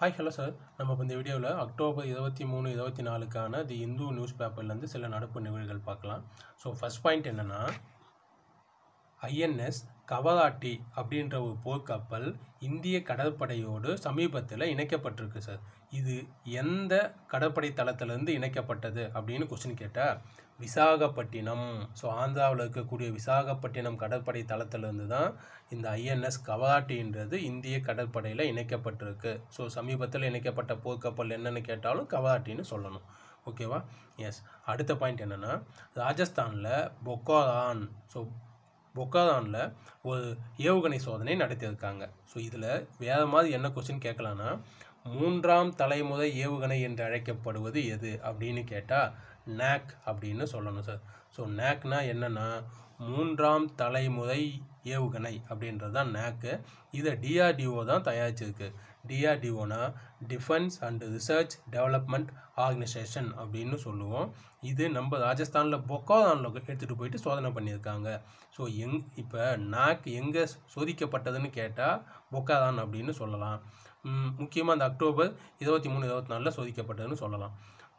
hi hello sir நம்ம இப்போ இந்த வீடியோவில் அக்டோபர் இருபத்தி மூணு இருபத்தி நாலுக்கான தி இந்து நியூஸ் பேப்பர்லேருந்து சில நடப்பு நிகழ்வுகள் பார்க்கலாம் ஸோ ஃபஸ்ட் பாயிண்ட் என்னென்னா ஐஎன்எஸ் கவலாட்டி அப்படின்ற ஒரு போர்க்கப்பல் இந்திய கடற்படையோடு சமீபத்தில் இணைக்கப்பட்டிருக்கு சார் இது எந்த கடற்படை தளத்திலேருந்து இணைக்கப்பட்டது அப்படின்னு கொஸ்டின் கேட்டால் விசாகப்பட்டினம் ஸோ ஆந்திராவில் இருக்கக்கூடிய விசாகப்பட்டினம் கடற்படை தளத்திலேருந்து தான் இந்த ஐஎன்எஸ் கவலாட்டின்றது இந்திய கடற்படையில் இணைக்கப்பட்டிருக்கு ஸோ சமீபத்தில் இணைக்கப்பட்ட போர்க்கப்பல் என்னென்னு கேட்டாலும் கவலாட்டின்னு சொல்லணும் ஓகேவா எஸ் அடுத்த பாயிண்ட் என்னென்னா ராஜஸ்தானில் பொக்கோரான் ஸோ பொக்காதானில் ஒரு ஏவுகணை சோதனை நடத்தியிருக்காங்க ஸோ இதில் வேறு மாதிரி என்ன கொஸ்டின் கேட்கலான்னா மூன்றாம் தலைமுறை ஏவுகணை என்று அழைக்கப்படுவது எது அப்படின்னு கேட்டால் நேக் அப்படின்னு சொல்லணும் சார் ஸோ நேக்னா என்னென்னா மூன்றாம் தலைமுறை ஏவுகணை அப்படின்றது தான் நேக்கு இதை டிஆர்டிஓ தான் தயாரிச்சிருக்கு டிஆர்டிஓனா defence and research development organisation அப்படின்னு சொல்லுவோம் இது நம்ம ராஜஸ்தானில் பொக்கோதானில் எடுத்துகிட்டு போயிட்டு சோதனை பண்ணியிருக்காங்க ஸோ எங் இப்போ நாக் எங்கே சோதிக்கப்பட்டதுன்னு கேட்டால் பொக்காதான் அப்படின்னு சொல்லலாம் முக்கியமாக அந்த அக்டோபர் இருபத்தி மூணு இருபத்தி நாலில் சோதிக்கப்பட்டதுன்னு சொல்லலாம்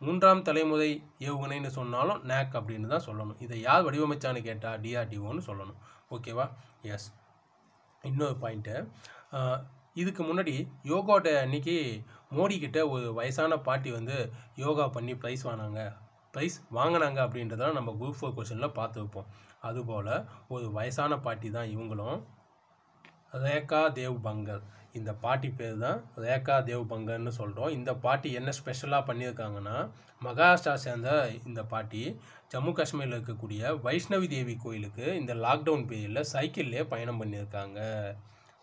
மூன்றாம் தலைமுறை ஏவுகணைன்னு சொன்னாலும் நேக் அப்படின்னு தான் சொல்லணும் இதை யார் வடிவமைச்சான்னு கேட்டால் டிஆர்டிஓன்னு சொல்லணும் ஓகேவா எஸ் இன்னொரு பாயிண்ட்டு இதுக்கு முன்னாடி யோகாவோட அன்னைக்கு அன்னைக்கு மோடிக்கிட்ட ஒரு வயசான பாட்டி வந்து யோகா பண்ணி ப்ரைஸ் வாங்கினாங்க ப்ரைஸ் வாங்கினாங்க அப்படின்றதெல்லாம் நம்ம குரூப் ஃபோர் கொஷனில் வைப்போம் அதுபோல் ஒரு வயசான பாட்டி தான் இவங்களும் ரேகா தேவ் பங்கல் இந்த பாட்டி பேர் தான் ரேகா பங்கன்னு சொல்கிறோம் இந்த பாட்டி என்ன ஸ்பெஷலாக பண்ணியிருக்காங்கன்னா மகாராஷ்டிரா சேர்ந்த இந்த பாட்டி ஜம்மு காஷ்மீரில் இருக்கக்கூடிய வைஷ்ணவி தேவி கோயிலுக்கு இந்த லாக்டவுன் பீரியடில் சைக்கிள்லே பயணம் பண்ணியிருக்காங்க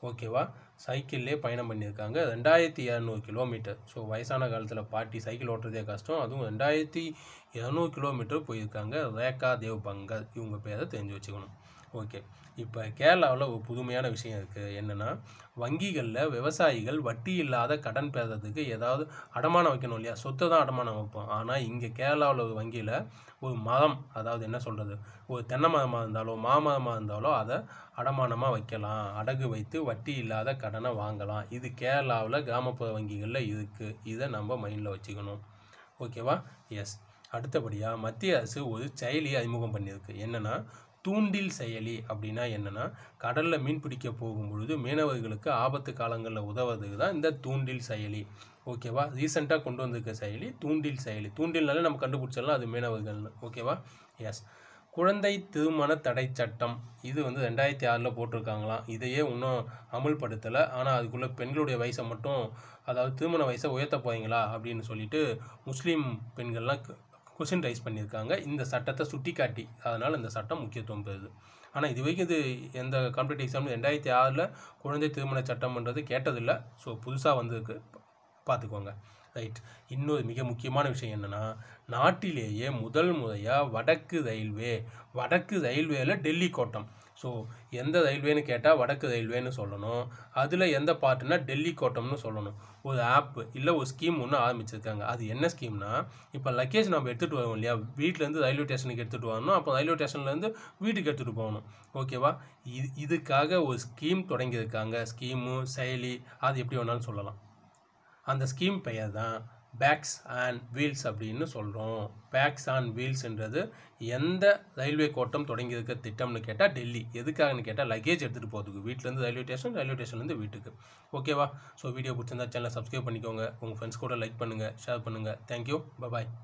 ஓகேவா சைக்கிள்லேயே பயணம் பண்ணியிருக்காங்க ரெண்டாயிரத்தி இரநூறு கிலோமீட்டர் ஸோ வயசான காலத்தில் பாட்டி சைக்கிள் ஓட்டுறதே கஷ்டம் அதுவும் ரெண்டாயிரத்தி இரநூறு கிலோமீட்டர் போயிருக்காங்க ரேகா தேவ் பங்கல் இவங்க பேரை தெரிஞ்சு வச்சுக்கணும் ஓகே இப்போ கேரளாவில் ஒரு புதுமையான விஷயம் இருக்குது என்னென்னா வங்கிகளில் விவசாயிகள் வட்டி இல்லாத கடன் பெறதுக்கு ஏதாவது அடமானம் வைக்கணும் இல்லையா சொத்தை தான் அடமானம் வைப்போம் ஆனால் இங்கே கேரளாவில் ஒரு வங்கியில் ஒரு மரம் அதாவது என்ன சொல்கிறது ஒரு தென்னை மரமாக இருந்தாலோ மாமரமாக இருந்தாலோ அதை அடமானமாக வைக்கலாம் அடகு வைத்து வட்டி இல்லாத கடனை வாங்கலாம் இது கேரளாவில் கிராமப்புற வங்கிகளில் இருக்குது இதை நம்ம மைண்டில் வச்சுக்கணும் ஓகேவா எஸ் அடுத்தபடியாக மத்திய அரசு ஒரு செயலியை அறிமுகம் பண்ணியிருக்கு என்னென்னா தூண்டில் செயலி அப்படின்னா என்னென்னா கடலில் மீன் பிடிக்க போகும் பொழுது மீனவர்களுக்கு ஆபத்து காலங்களில் உதவுறதுக்கு தான் இந்த தூண்டில் செயலி ஓகேவா ரீசெண்டாக கொண்டு வந்திருக்க செயலி தூண்டில் செயலி தூண்டில்னாலே நம்ம கண்டுபிடிச்சிடலாம் அது மீனவர்கள்னு ஓகேவா எஸ் குழந்தை திருமண தடை சட்டம் இது வந்து ரெண்டாயிரத்தி ஆறில் போட்டிருக்காங்களாம் இதையே இன்னும் அமுல்படுத்தலை ஆனால் அதுக்குள்ளே பெண்களுடைய வயசை மட்டும் அதாவது திருமண வயசை உயர்த்த போகிறீங்களா அப்படின்னு சொல்லிட்டு முஸ்லீம் பெண்கள்லாம் கொஷின் ரைஸ் பண்ணியிருக்காங்க இந்த சட்டத்தை சுட்டி காட்டி அதனால் இந்த சட்டம் முக்கியத்துவம் பெறுது ஆனால் இது வரைக்கும் இது எந்த காம்படிட்டிவ் எக்ஸாம் ரெண்டாயிரத்தி ஆறில் குழந்தை திருமண சட்டம்ன்றது கேட்டதில்லை ஸோ புதுசாக வந்திருக்கு பார்த்துக்கோங்க ரைட் இன்னொரு மிக முக்கியமான விஷயம் என்னென்னா நாட்டிலேயே முதல் முறையாக வடக்கு ரயில்வே வடக்கு ரயில்வேயில் டெல்லி கோட்டம் ஸோ எந்த ரயில்வேன்னு கேட்டால் வடக்கு ரயில்வேன்னு சொல்லணும் அதில் எந்த பார்ட்னா டெல்லி கோட்டம்னு சொல்லணும் ஒரு ஆப் இல்லை ஒரு ஸ்கீம் ஒன்று ஆரம்பிச்சிருக்காங்க அது என்ன ஸ்கீம்னா இப்போ லக்கேஜ் நம்ம எடுத்துகிட்டு வரோம் இல்லையா வீட்டிலேருந்து ரயில்வே ஸ்டேஷனுக்கு எடுத்துகிட்டு வரணும் அப்போ ரயில்வே ஸ்டேஷன்லேருந்து வீட்டுக்கு எடுத்துகிட்டு போகணும் ஓகேவா இது இதுக்காக ஒரு ஸ்கீம் தொடங்கியிருக்காங்க ஸ்கீமு செயலி அது எப்படி வேணாலும் சொல்லலாம் அந்த ஸ்கீம் பெயர் தான் பேக்ஸ் அண்ட் வீல்ஸ் அப்படின்னு சொல்கிறோம் பேக்ஸ் அண்ட் வீல்ஸ்ன்றது எந்த ரயில்வே கோட்டம் தொடங்கி இருக்க திட்டம்னு கேட்டால் டெல்லி எதுக்காகன்னு கேட்டால் லக்கேஜ் எடுத்துகிட்டு போகிறதுக்கு வீட்டிலேருந்து ரயில்வே ஸ்டேஷன் ரயில்வே ஸ்டேஷன்லேருந்து வீட்டுக்கு ஓகேவா ஸோ வீடியோ பிடிச்சிருந்தா சேனலை சப்ஸ்கிரைப் பண்ணிக்கோங்க உங்கள் ஃப்ரெண்ட்ஸ் கூட லைக் பண்ணுங்கள் ஷேர் பண்ணுங்கள் தேங்க்யூ பாய்